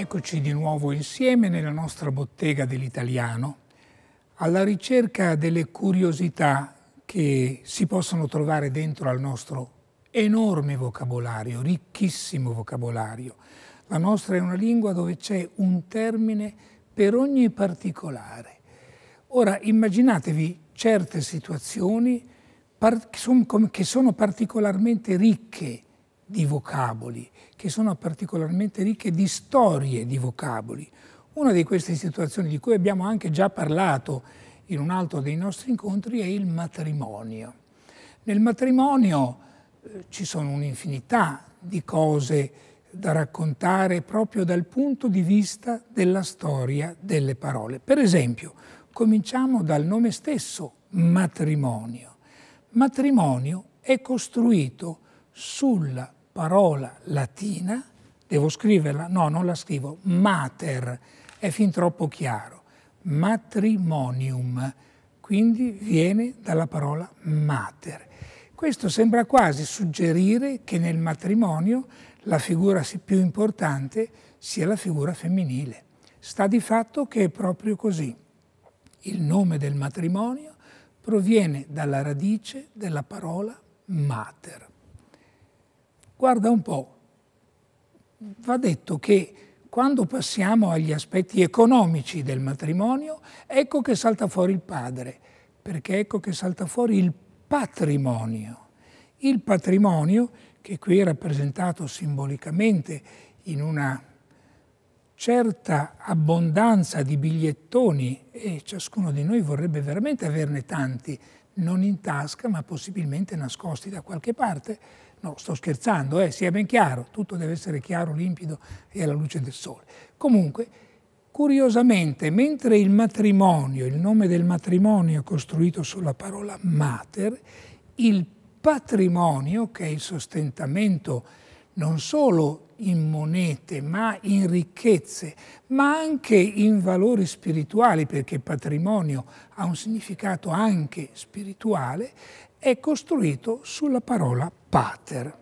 Eccoci di nuovo insieme nella nostra bottega dell'italiano, alla ricerca delle curiosità che si possono trovare dentro al nostro enorme vocabolario, ricchissimo vocabolario. La nostra è una lingua dove c'è un termine per ogni particolare. Ora immaginatevi certe situazioni che sono particolarmente ricche di vocaboli, che sono particolarmente ricche di storie di vocaboli. Una di queste situazioni di cui abbiamo anche già parlato in un altro dei nostri incontri è il matrimonio. Nel matrimonio eh, ci sono un'infinità di cose da raccontare proprio dal punto di vista della storia delle parole. Per esempio, cominciamo dal nome stesso, matrimonio. Matrimonio è costruito sulla parola latina, devo scriverla? No, non la scrivo, mater, è fin troppo chiaro, matrimonium, quindi viene dalla parola mater. Questo sembra quasi suggerire che nel matrimonio la figura più importante sia la figura femminile. Sta di fatto che è proprio così. Il nome del matrimonio proviene dalla radice della parola mater. Guarda un po', va detto che quando passiamo agli aspetti economici del matrimonio, ecco che salta fuori il padre, perché ecco che salta fuori il patrimonio. Il patrimonio, che qui è rappresentato simbolicamente in una certa abbondanza di bigliettoni, e ciascuno di noi vorrebbe veramente averne tanti, non in tasca ma possibilmente nascosti da qualche parte, No, sto scherzando, eh, sia ben chiaro, tutto deve essere chiaro, limpido e alla luce del sole. Comunque, curiosamente, mentre il matrimonio, il nome del matrimonio è costruito sulla parola mater, il patrimonio, che è il sostentamento non solo in monete, ma in ricchezze, ma anche in valori spirituali, perché patrimonio ha un significato anche spirituale, è costruito sulla parola pater.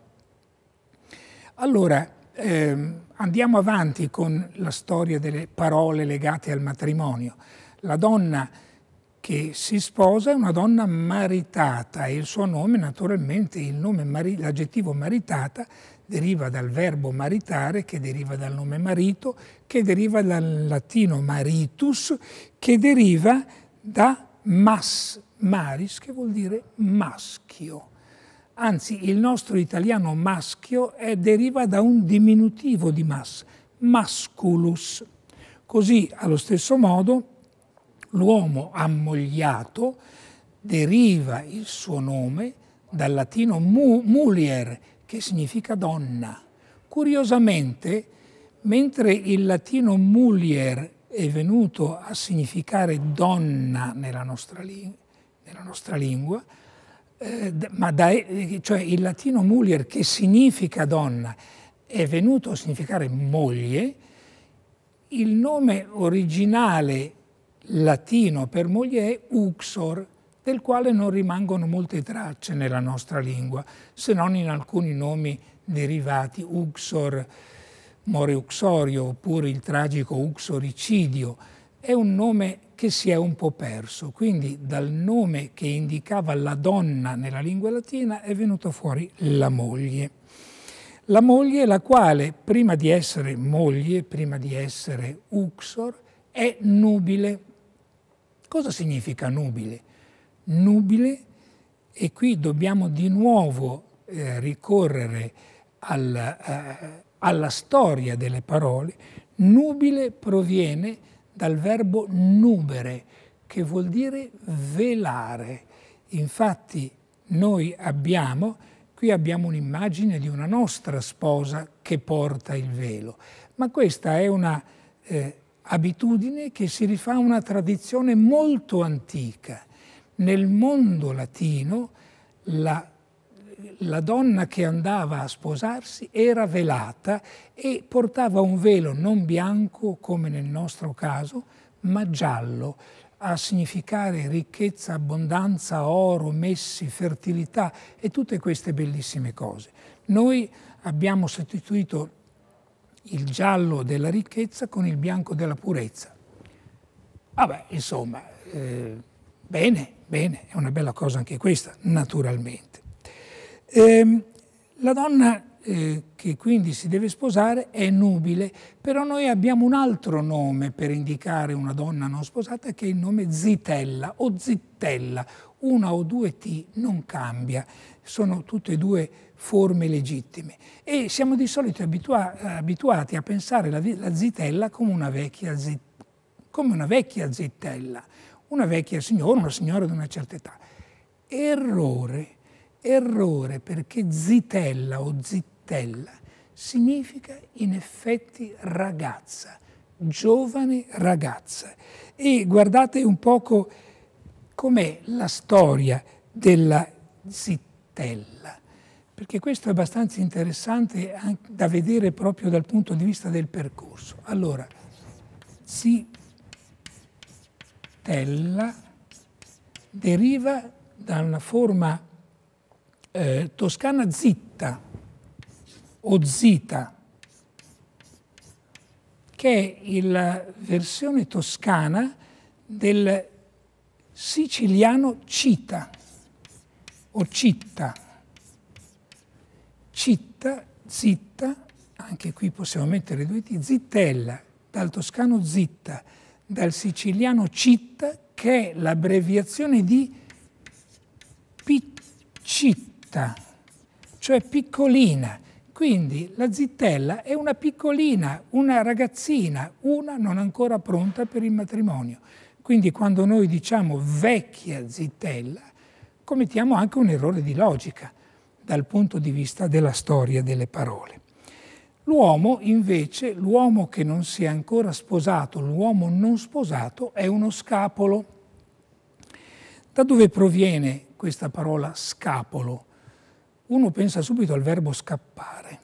Allora, ehm, andiamo avanti con la storia delle parole legate al matrimonio. La donna che si sposa è una donna maritata e il suo nome naturalmente, l'aggettivo mari, maritata deriva dal verbo maritare che deriva dal nome marito, che deriva dal latino maritus, che deriva da mas, maris che vuol dire maschio. Anzi, il nostro italiano maschio è, deriva da un diminutivo di mas, masculus. Così, allo stesso modo, l'uomo ammogliato deriva il suo nome dal latino mu, mulier, che significa donna. Curiosamente, mentre il latino mulier è venuto a significare donna nella nostra lingua, nella nostra lingua, eh, ma da, eh, cioè il latino mulier che significa donna è venuto a significare moglie, il nome originale latino per moglie è uxor, del quale non rimangono molte tracce nella nostra lingua, se non in alcuni nomi derivati, uxor, more uxorio, oppure il tragico uxoricidio. È un nome che si è un po' perso. Quindi dal nome che indicava la donna nella lingua latina è venuta fuori la moglie. La moglie la quale, prima di essere moglie, prima di essere uxor, è nubile. Cosa significa nubile? Nubile, e qui dobbiamo di nuovo eh, ricorrere al, eh, alla storia delle parole, nubile proviene da dal verbo nubere, che vuol dire velare. Infatti noi abbiamo, qui abbiamo un'immagine di una nostra sposa che porta il velo, ma questa è una eh, abitudine che si rifà a una tradizione molto antica. Nel mondo latino la la donna che andava a sposarsi era velata e portava un velo non bianco, come nel nostro caso, ma giallo, a significare ricchezza, abbondanza, oro, messi, fertilità e tutte queste bellissime cose. Noi abbiamo sostituito il giallo della ricchezza con il bianco della purezza. Vabbè, insomma, eh, bene, bene, è una bella cosa anche questa, naturalmente. Eh, la donna eh, che quindi si deve sposare è nubile, però noi abbiamo un altro nome per indicare una donna non sposata che è il nome zitella o zittella, una o due T non cambia, sono tutte e due forme legittime e siamo di solito abitua abituati a pensare la, la zitella come una, zit come una vecchia zittella, una vecchia signora, una signora di una certa età. Errore Errore perché zitella o zittella significa in effetti ragazza, giovane ragazza. E guardate un poco com'è la storia della zittella, perché questo è abbastanza interessante da vedere proprio dal punto di vista del percorso. Allora, zittella deriva da una forma eh, toscana zitta o zita, che è la eh, versione toscana del siciliano cita o citta. Citta, zitta, anche qui possiamo mettere due T, zittella, dal toscano zitta, dal siciliano citta, che è l'abbreviazione di Piccitta giusta, cioè piccolina. Quindi la zittella è una piccolina, una ragazzina, una non ancora pronta per il matrimonio. Quindi quando noi diciamo vecchia zittella, commettiamo anche un errore di logica dal punto di vista della storia delle parole. L'uomo invece, l'uomo che non si è ancora sposato, l'uomo non sposato, è uno scapolo. Da dove proviene questa parola scapolo? uno pensa subito al verbo scappare.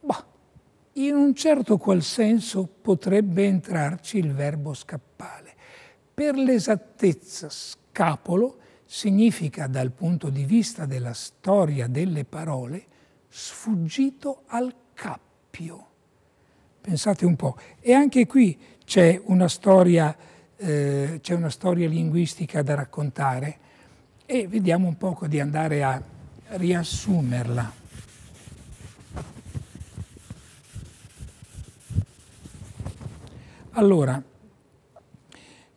Bah, in un certo qual senso potrebbe entrarci il verbo scappare. Per l'esattezza, scapolo significa dal punto di vista della storia delle parole sfuggito al cappio. Pensate un po'. E anche qui c'è una, eh, una storia linguistica da raccontare e vediamo un poco di andare a riassumerla. Allora,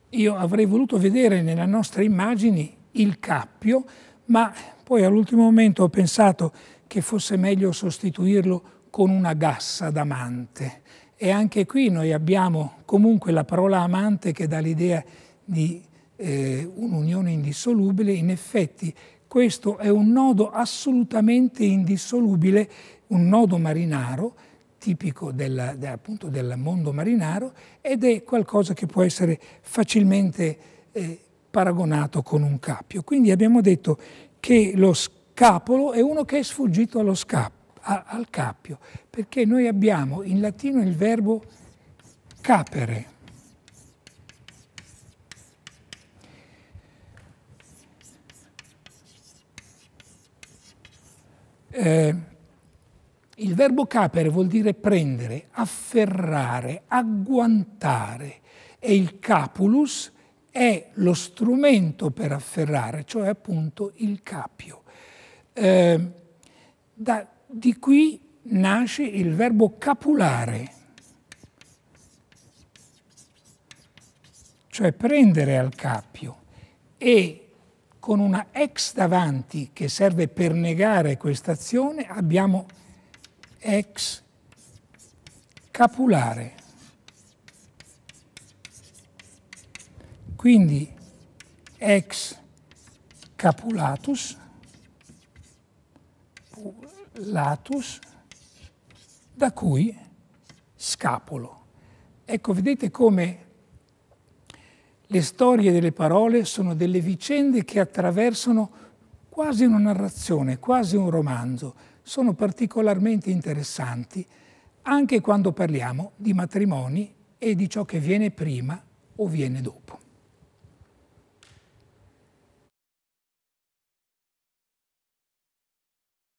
io avrei voluto vedere nella nostra immagine il cappio, ma poi all'ultimo momento ho pensato che fosse meglio sostituirlo con una gassa d'amante. E anche qui noi abbiamo comunque la parola amante che dà l'idea di eh, un'unione indissolubile, in effetti questo è un nodo assolutamente indissolubile, un nodo marinaro, tipico del, appunto del mondo marinaro, ed è qualcosa che può essere facilmente eh, paragonato con un cappio. Quindi abbiamo detto che lo scapolo è uno che è sfuggito allo scappo al cappio, perché noi abbiamo in latino il verbo capere, Eh, il verbo capere vuol dire prendere, afferrare, agguantare e il capulus è lo strumento per afferrare, cioè appunto il capio. Eh, da, di qui nasce il verbo capulare, cioè prendere al capio e con una ex davanti che serve per negare questa azione, abbiamo ex capulare. Quindi ex capulatus, latus, da cui scapolo. Ecco, vedete come le storie delle parole sono delle vicende che attraversano quasi una narrazione, quasi un romanzo. Sono particolarmente interessanti anche quando parliamo di matrimoni e di ciò che viene prima o viene dopo.